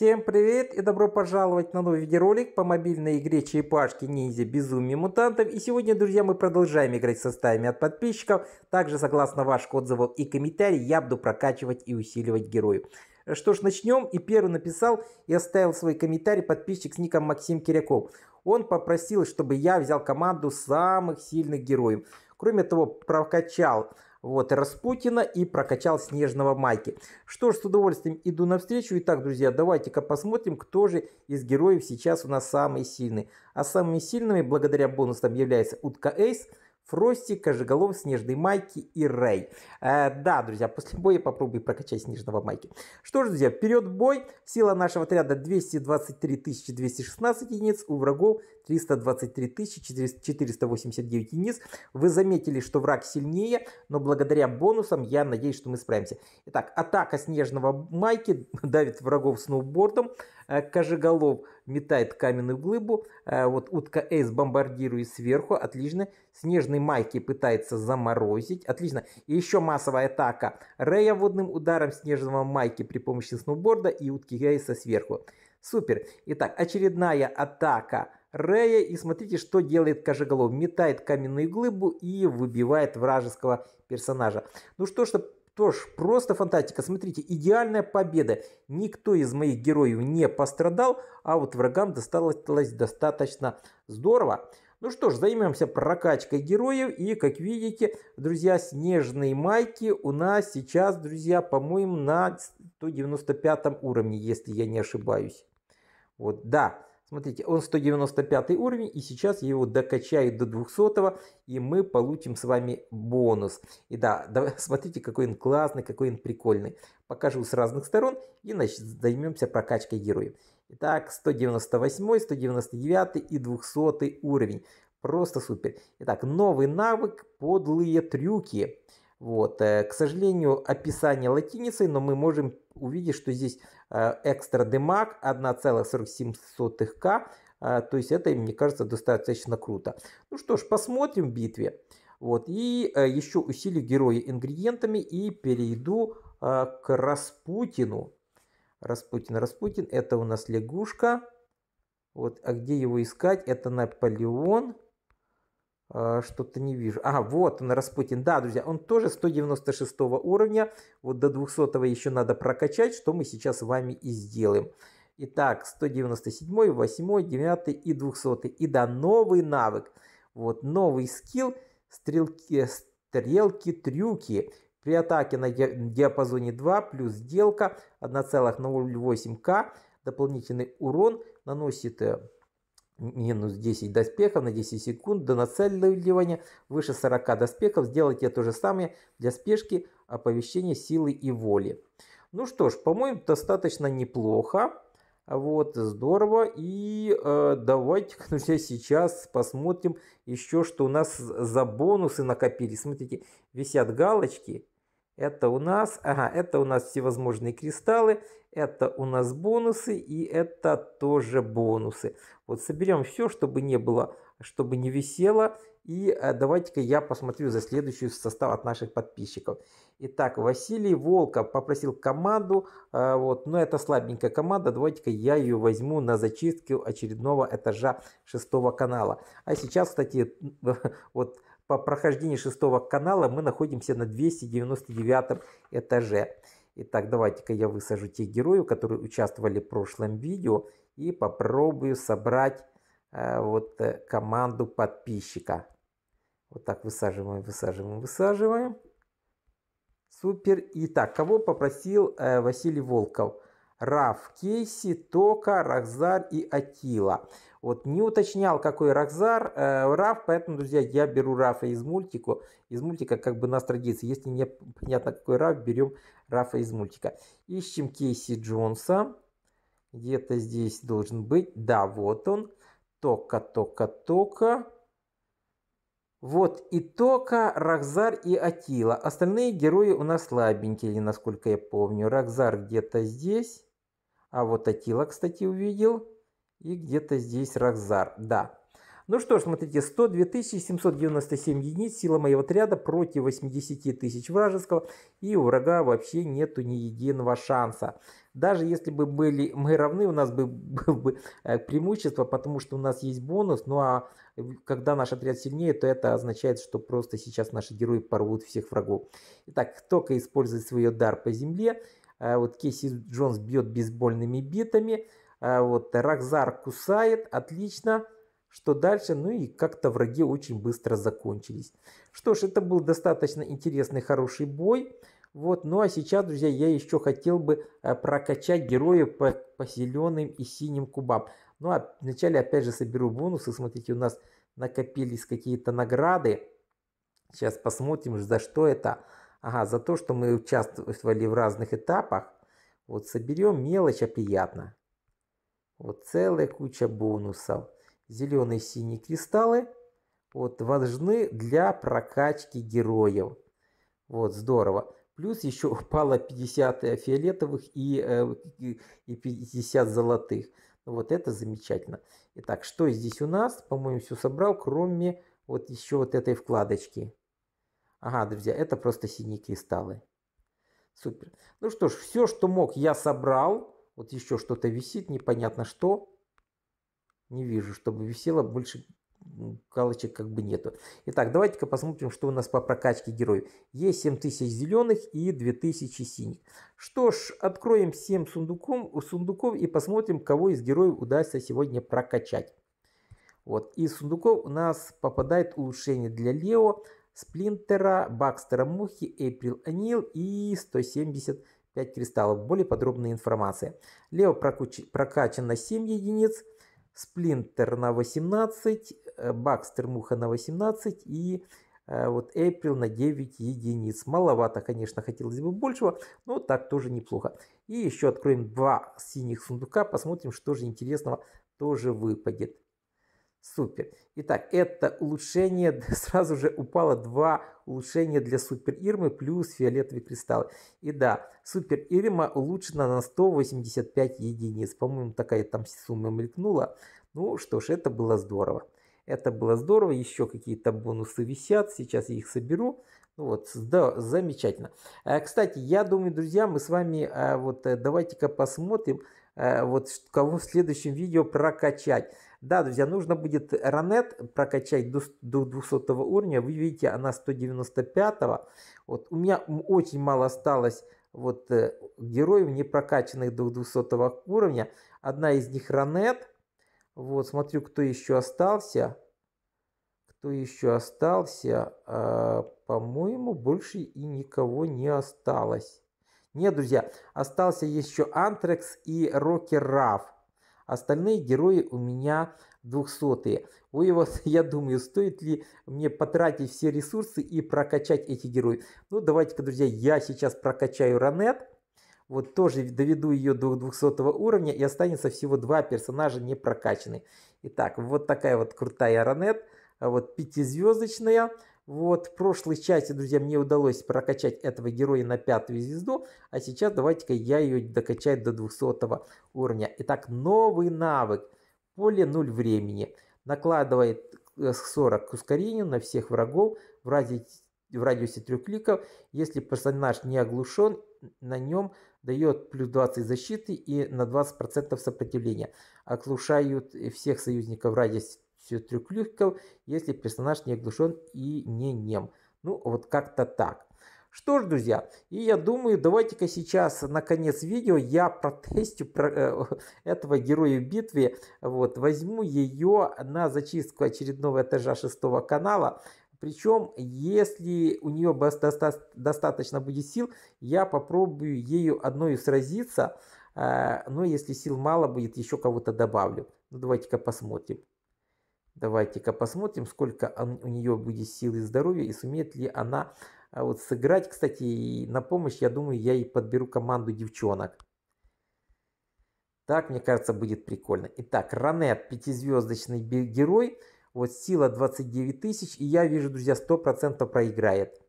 Всем привет и добро пожаловать на новый видеоролик по мобильной игре черепашки ниндзя безумие мутантов. И сегодня, друзья, мы продолжаем играть со стаями от подписчиков. Также, согласно ваших отзывов и комментариев, я буду прокачивать и усиливать героев. Что ж, начнем. И первый написал и оставил свой комментарий подписчик с ником Максим Киряков. Он попросил, чтобы я взял команду самых сильных героев. Кроме того, прокачал вот, Распутина и прокачал Снежного Майки. Что ж, с удовольствием иду навстречу. Итак, друзья, давайте-ка посмотрим, кто же из героев сейчас у нас самый сильный. А самыми сильными благодаря бонусам является Утка Эйс – Фростик, Кожеголов, Снежный Майки и Рэй. Э, да, друзья, после боя попробуй прокачать Снежного Майки. Что ж, друзья, вперед бой. Сила нашего отряда 223 216 единиц, у врагов 323 489 единиц. Вы заметили, что враг сильнее, но благодаря бонусам я надеюсь, что мы справимся. Итак, атака Снежного Майки давит врагов сноубордом. Э, кожеголов метает каменную глыбу. Э, вот утка Эйс бомбардирует сверху. Отлично. Снежный Майки пытается заморозить. Отлично. И еще массовая атака. Рея водным ударом снежного Майки при помощи сноуборда и утки Эйса сверху. Супер. Итак, очередная атака Рея. И смотрите, что делает Кожеголов. Метает каменную глыбу и выбивает вражеского персонажа. Ну что, чтобы что ж, просто фантастика. Смотрите, идеальная победа. Никто из моих героев не пострадал, а вот врагам досталось достаточно здорово. Ну что ж, займемся прокачкой героев. И как видите, друзья, снежные майки у нас сейчас, друзья, по-моему, на 195 уровне, если я не ошибаюсь. Вот, да. Смотрите, он 195 уровень, и сейчас я его докачаю до 200, и мы получим с вами бонус. И да, да, смотрите, какой он классный, какой он прикольный. Покажу с разных сторон, и значит, займемся прокачкой героев. Итак, 198, 199 и 200 уровень. Просто супер. Итак, новый навык «Подлые трюки». Вот, э, к сожалению, описание латиницей, но мы можем увидишь, что здесь э, экстра демаг 1,47к. Э, то есть это, мне кажется, достаточно круто. Ну что ж, посмотрим в битве. Вот, и э, еще усилю героя ингредиентами и перейду к Распутину. Распутин, Распутин, это у нас лягушка. Вот, а где его искать? Это Наполеон. Э, что-то не вижу. А, вот он, Распутин. Да, друзья, он тоже 196 уровня. Вот до 200 еще надо прокачать, что мы сейчас с вами и сделаем. Итак, 197, 8, 9 и 200. И да, новый навык. Вот новый скилл стрелки, стрелки, трюки. При атаке на диапазоне 2 плюс сделка 1,08к. Дополнительный урон наносит э, минус 10 доспехов на 10 секунд до нацеливания выше 40 доспехов. Сделайте то же самое для спешки оповещения силы и воли. Ну что ж, по-моему, достаточно неплохо. Вот, здорово. И э, давайте ну, сейчас посмотрим еще, что у нас за бонусы накопились. Смотрите, висят галочки. Это у нас, ага, это у нас всевозможные кристаллы, это у нас бонусы и это тоже бонусы. Вот соберем все, чтобы не было, чтобы не висело. И э, давайте-ка я посмотрю за следующий состав от наших подписчиков. Итак, Василий Волков попросил команду, э, вот, но это слабенькая команда, давайте-ка я ее возьму на зачистку очередного этажа шестого канала. А сейчас, кстати, вот по прохождении шестого канала мы находимся на 299 этаже. Итак, давайте-ка я высажу тех героев, которые участвовали в прошлом видео и попробую собрать э, вот э, команду подписчика. Вот так высаживаем, высаживаем, высаживаем. Супер. Итак, кого попросил э, Василий Волков? Раф, Кейси, Тока, Рахзар и Атила. Вот не уточнял, какой Рахзар, э, Раф, поэтому, друзья, я беру Рафа из мультика. Из мультика как бы нас традиция. Если не понятно, какой Раф, берем Рафа из мультика. Ищем Кейси Джонса. Где-то здесь должен быть. Да, вот он. Тока, Тока, Тока. Вот и Тока, Рахзар и Атила. Остальные герои у нас слабенькие, насколько я помню. Рахзар где-то здесь. А вот Атила, кстати, увидел. И где-то здесь Рахзар, да. Ну что ж, смотрите, 102 797 единиц сила моего отряда против 80 тысяч вражеского. И у врага вообще нету ни единого шанса. Даже если бы были мы равны, у нас бы было бы э, преимущество, потому что у нас есть бонус. Ну а когда наш отряд сильнее, то это означает, что просто сейчас наши герои порвут всех врагов. Итак, только ка использует свой дар по земле. А вот Кейси Джонс бьет бейсбольными битами. А вот Рокзар кусает. Отлично. Что дальше? Ну и как-то враги очень быстро закончились. Что ж, это был достаточно интересный, хороший бой. Вот, ну а сейчас, друзья, я еще хотел бы э, прокачать героев по, по зеленым и синим кубам. Ну а вначале опять же соберу бонусы. Смотрите, у нас накопились какие-то награды. Сейчас посмотрим, за что это. Ага, за то, что мы участвовали в разных этапах, вот соберем мелочь, а приятно. Вот целая куча бонусов. Зеленые и синие кристаллы вот, важны для прокачки героев. Вот, здорово. Плюс еще упало 50 фиолетовых и, э, и 50 золотых. Ну вот это замечательно. Итак, что здесь у нас? По-моему, все собрал, кроме вот еще вот этой вкладочки. Ага, друзья, это просто синие кристаллы. Супер. Ну что ж, все, что мог, я собрал. Вот еще что-то висит, непонятно что. Не вижу, чтобы висело больше галочек как бы нету. Итак, давайте-ка посмотрим, что у нас по прокачке героев. Есть 7000 зеленых и 2000 синих. Что ж, откроем 7 сундуком, сундуков и посмотрим, кого из героев удастся сегодня прокачать. Вот. Из сундуков у нас попадает улучшение для Лео, Сплинтера, Бакстера Мухи, Эйприл Анил и 175 кристаллов. Более подробная информация. Лео прокачан на 7 единиц, Сплинтер на 18, э, Бакстер Муха на 18 и э, вот Эйприл на 9 единиц. Маловато, конечно, хотелось бы большего, но так тоже неплохо. И еще откроем два синих сундука, посмотрим, что же интересного тоже выпадет. Супер. Итак, это улучшение, сразу же упало два улучшения для Супер Ирмы плюс фиолетовый кристалл. И да, Супер Ирма улучшена на 185 единиц. По-моему, такая там сумма мелькнула. Ну что ж, это было здорово. Это было здорово. Еще какие-то бонусы висят. Сейчас я их соберу. Ну вот, да, замечательно. Э, кстати, я думаю, друзья, мы с вами э, вот э, давайте-ка посмотрим, вот кого в следующем видео прокачать. Да, друзья, нужно будет Ранет прокачать до, до 200 уровня. Вы видите, она 195. -го. Вот у меня очень мало осталось вот э, героев, не прокачанных до 200 уровня. Одна из них Ранет. Вот, смотрю, кто еще остался. Кто еще остался? А, По-моему, больше и никого не осталось. Нет, друзья, остался еще Антрекс и Рокер Раф. Остальные герои у меня 200 У Ой, я думаю, стоит ли мне потратить все ресурсы и прокачать эти герои. Ну, давайте-ка, друзья, я сейчас прокачаю Ранет. Вот тоже доведу ее до 200 уровня и останется всего два персонажа не прокачанные. Итак, вот такая вот крутая Ранет. А вот пятизвездочная. Вот в прошлой части, друзья, мне удалось прокачать этого героя на пятую звезду, а сейчас давайте-ка я ее докачаю до 200 уровня. Итак, новый навык. Поле 0 времени. Накладывает 40 э, к ускорению на всех врагов в радиусе, в радиусе 3 кликов. Если персонаж не оглушен, на нем дает плюс 20 защиты и на 20% сопротивления. Оглушают всех союзников в радиусе все сюртрюклюхков, если персонаж не оглушен и не нем. Ну, вот как-то так. Что ж, друзья, и я думаю, давайте-ка сейчас на конец видео я протестю про, э, этого героя битве, Вот, возьму ее на зачистку очередного этажа шестого канала. Причем, если у нее достаточно будет сил, я попробую ею одной сразиться. Э, но если сил мало будет, еще кого-то добавлю. Ну, давайте-ка посмотрим. Давайте-ка посмотрим, сколько у нее будет сил и здоровья, и сумеет ли она а, вот сыграть. Кстати, на помощь, я думаю, я и подберу команду девчонок. Так, мне кажется, будет прикольно. Итак, Ранет, пятизвездочный герой. Вот сила 29 тысяч, и я вижу, друзья, 100% проиграет.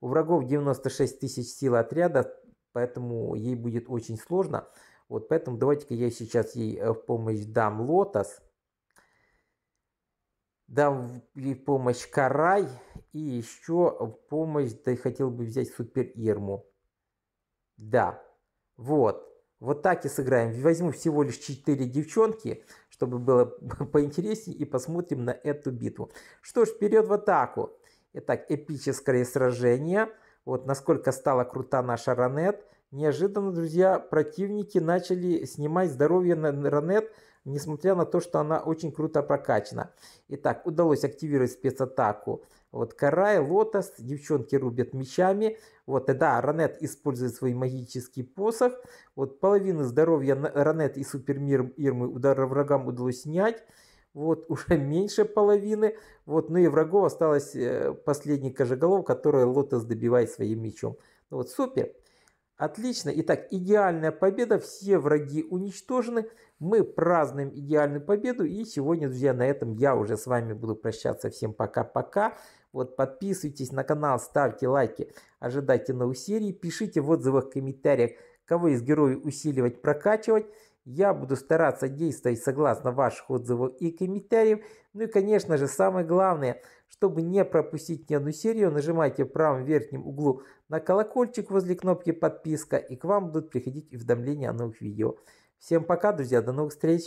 У врагов 96 тысяч силы отряда, поэтому ей будет очень сложно. Вот поэтому давайте-ка я сейчас ей э, в помощь дам Лотос дал помощь Карай и еще помощь, да и хотел бы взять Супер Ирму. Да, вот. Вот так и сыграем. Возьму всего лишь 4 девчонки, чтобы было поинтереснее, и посмотрим на эту битву. Что ж, вперед в атаку. Итак, эпическое сражение. Вот насколько стала крута наша Ранет. Неожиданно, друзья, противники начали снимать здоровье на Ранет несмотря на то, что она очень круто прокачана. Итак, удалось активировать спецатаку. Вот Карай, Лотос, девчонки рубят мечами. Вот, э, да, Ранет использует свой магический посох. Вот половину здоровья Ранет и Супермир Ирмы удара врагам удалось снять. Вот уже меньше половины. Вот, ну и врагов осталось э, последний кожеголов, который Лотос добивает своим мечом. Ну вот супер. Отлично. Итак, идеальная победа. Все враги уничтожены. Мы празднуем идеальную победу. И сегодня, друзья, на этом я уже с вами буду прощаться. Всем пока-пока. Вот подписывайтесь на канал, ставьте лайки, ожидайте новых серий. Пишите в отзывах, комментариях, кого из героев усиливать, прокачивать. Я буду стараться действовать согласно ваших отзывов и комментариев. Ну и, конечно же, самое главное, чтобы не пропустить ни одну серию, нажимайте в правом верхнем углу на колокольчик возле кнопки подписка, и к вам будут приходить уведомления о новых видео. Всем пока, друзья, до новых встреч!